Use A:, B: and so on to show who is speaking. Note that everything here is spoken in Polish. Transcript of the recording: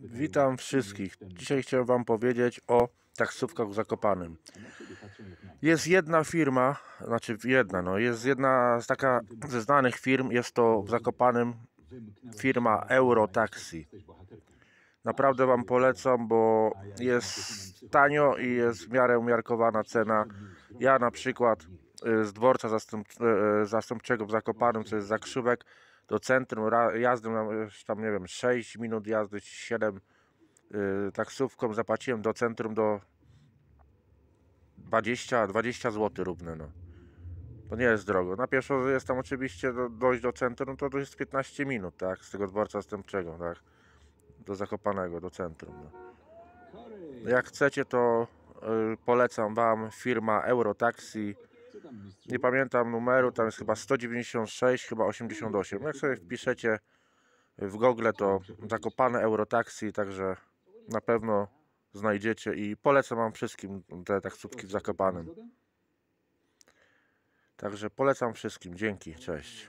A: Witam wszystkich. Dzisiaj chciałem Wam powiedzieć o taksówkach w Jest jedna firma, znaczy jedna, no jest jedna z taka ze znanych firm, jest to w Zakopanym firma Eurotaxi. Naprawdę Wam polecam, bo jest tanio i jest w miarę umiarkowana cena. Ja na przykład z dworca e, zastępczego w Zakopanem, co jest Zakrzywek, do centrum jazdy, tam nie wiem, 6 minut jazdy, 7 e, taksówką zapłaciłem do centrum do 20, 20 zł równe, no. To nie jest drogo. Na pierwszą jest tam oczywiście do, dojść do centrum, to jest 15 minut, tak? Z tego dworca zastępczego, tak? Do Zakopanego, do centrum. No. Jak chcecie, to y, polecam Wam firma Eurotaxi nie pamiętam numeru, tam jest chyba 196, chyba 88. No jak sobie wpiszecie w Google to zakopane Eurotaxi, także na pewno znajdziecie i polecam wam wszystkim te taksówki w Zakopanem. Także polecam wszystkim. Dzięki, cześć.